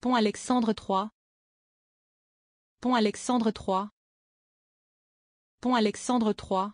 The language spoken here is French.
Pont Alexandre III Pont Alexandre III Pont Alexandre III